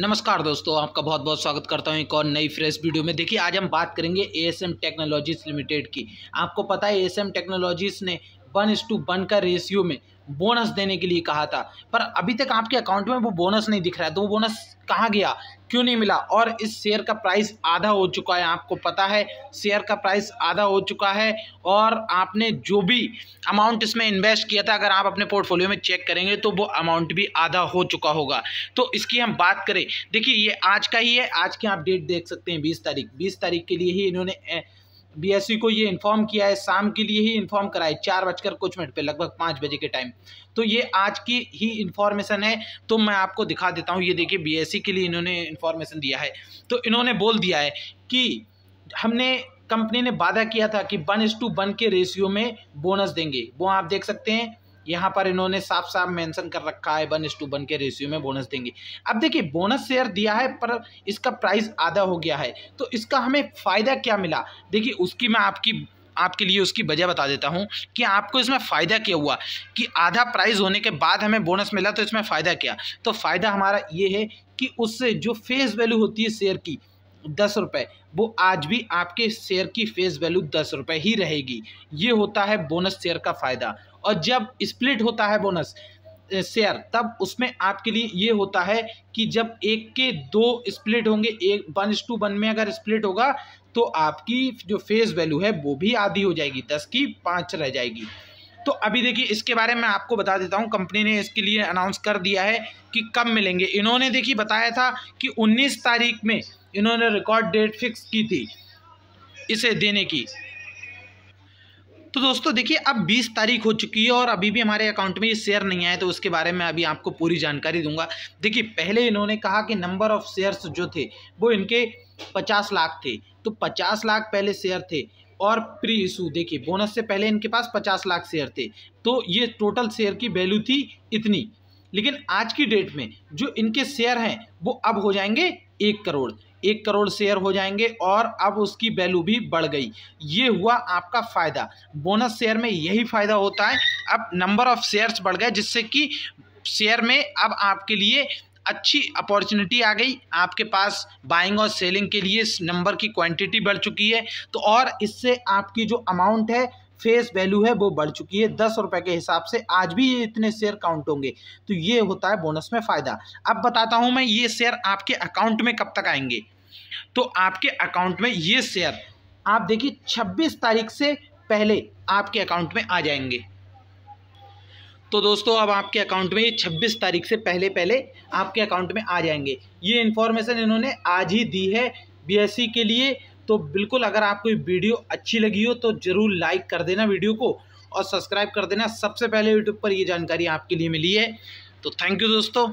नमस्कार दोस्तों आपका बहुत बहुत स्वागत करता हूं एक और नई फ्रेश वीडियो में देखिए आज हम बात करेंगे एएसएम टेक्नोलॉजीज़ लिमिटेड की आपको पता है एएसएम टेक्नोलॉजीज़ ने वन इस टू वन का रेशियो में बोनस देने के लिए कहा था पर अभी तक आपके अकाउंट में वो बोनस नहीं दिख रहा है तो वो बोनस कहाँ गया क्यों नहीं मिला और इस शेयर का प्राइस आधा हो चुका है आपको पता है शेयर का प्राइस आधा हो चुका है और आपने जो भी अमाउंट इसमें इन्वेस्ट किया था अगर आप अपने पोर्टफोलियो में चेक करेंगे तो वो अमाउंट भी आधा हो चुका होगा तो इसकी हम बात करें देखिए ये आज का ही है आज की आप डेट देख सकते हैं बीस तारीख बीस तारीख के लिए ही इन्होंने ए, बीएससी को ये इन्फॉर्म किया है शाम के लिए ही इन्फॉर्म कराए चार बजकर कुछ मिनट पे लगभग पाँच बजे के टाइम तो ये आज की ही इन्फॉर्मेशन है तो मैं आपको दिखा देता हूँ ये देखिए बीएससी के लिए इन्होंने इन्फॉर्मेशन दिया है तो इन्होंने बोल दिया है कि हमने कंपनी ने वादा किया था कि वन इस टू वन के रेशियो में बोनस देंगे वो आप देख सकते हैं यहाँ पर इन्होंने साफ साफ मेंशन कर रखा है वन टू वन के रेशियो में बोनस देंगे अब देखिए बोनस शेयर दिया है पर इसका प्राइस आधा हो गया है तो इसका हमें फ़ायदा क्या मिला देखिए उसकी मैं आपकी आपके लिए उसकी वजह बता देता हूँ कि आपको इसमें फ़ायदा क्या हुआ कि आधा प्राइस होने के बाद हमें बोनस मिला तो इसमें फ़ायदा क्या तो फ़ायदा हमारा ये है कि उससे जो फेस वैल्यू होती है शेयर की दस रुपये वो आज भी आपके शेयर की फेस वैल्यू दस रुपये ही रहेगी ये होता है बोनस शेयर का फ़ायदा और जब स्प्लिट होता है बोनस शेयर तब उसमें आपके लिए ये होता है कि जब एक के दो स्प्लिट होंगे एक वन इस टू वन में अगर स्प्लिट होगा तो आपकी जो फेस वैल्यू है वो भी आधी हो जाएगी दस की पाँच रह जाएगी तो अभी देखिए इसके बारे में आपको बता देता हूँ कंपनी ने इसके लिए अनाउंस कर दिया है कि कब मिलेंगे इन्होंने देखिए बताया था कि 19 तारीख में इन्होंने रिकॉर्ड डेट फिक्स की थी इसे देने की तो दोस्तों देखिए अब 20 तारीख हो चुकी है और अभी भी हमारे अकाउंट में ये शेयर नहीं आए तो उसके बारे में अभी आपको पूरी जानकारी दूंगा देखिए पहले इन्होंने कहा कि नंबर ऑफ़ शेयर्स जो थे वो इनके 50 लाख थे तो 50 लाख पहले शेयर थे और प्री इशू देखिए बोनस से पहले इनके पास 50 लाख शेयर थे तो ये टोटल शेयर की वैल्यू थी इतनी लेकिन आज की डेट में जो इनके शेयर हैं वो अब हो जाएंगे एक करोड़ एक करोड़ शेयर हो जाएंगे और अब उसकी वैल्यू भी बढ़ गई ये हुआ आपका फ़ायदा बोनस शेयर में यही फ़ायदा होता है अब नंबर ऑफ़ शेयर्स बढ़ गए जिससे कि शेयर में अब आपके लिए अच्छी अपॉर्चुनिटी आ गई आपके पास बाइंग और सेलिंग के लिए नंबर की क्वांटिटी बढ़ चुकी है तो और इससे आपकी जो अमाउंट है फेस वैल्यू है वो बढ़ चुकी है दस रुपए के हिसाब से आज भी ये इतने शेयर काउंट होंगे तो ये होता है बोनस में फ़ायदा अब बताता हूँ मैं ये शेयर आपके अकाउंट में कब तक आएंगे तो आपके अकाउंट में ये शेयर आप देखिए छब्बीस तारीख से पहले आपके अकाउंट में आ जाएंगे तो दोस्तों अब आपके अकाउंट में ये 26 तारीख से पहले पहले आपके अकाउंट में आ जाएंगे ये इन्फॉर्मेशन इन्होंने आज ही दी है बीएससी के लिए तो बिल्कुल अगर आपको ये वीडियो अच्छी लगी हो तो ज़रूर लाइक कर देना वीडियो को और सब्सक्राइब कर देना सबसे पहले यूट्यूब पर ये जानकारी आपके लिए मिली है तो थैंक यू दोस्तों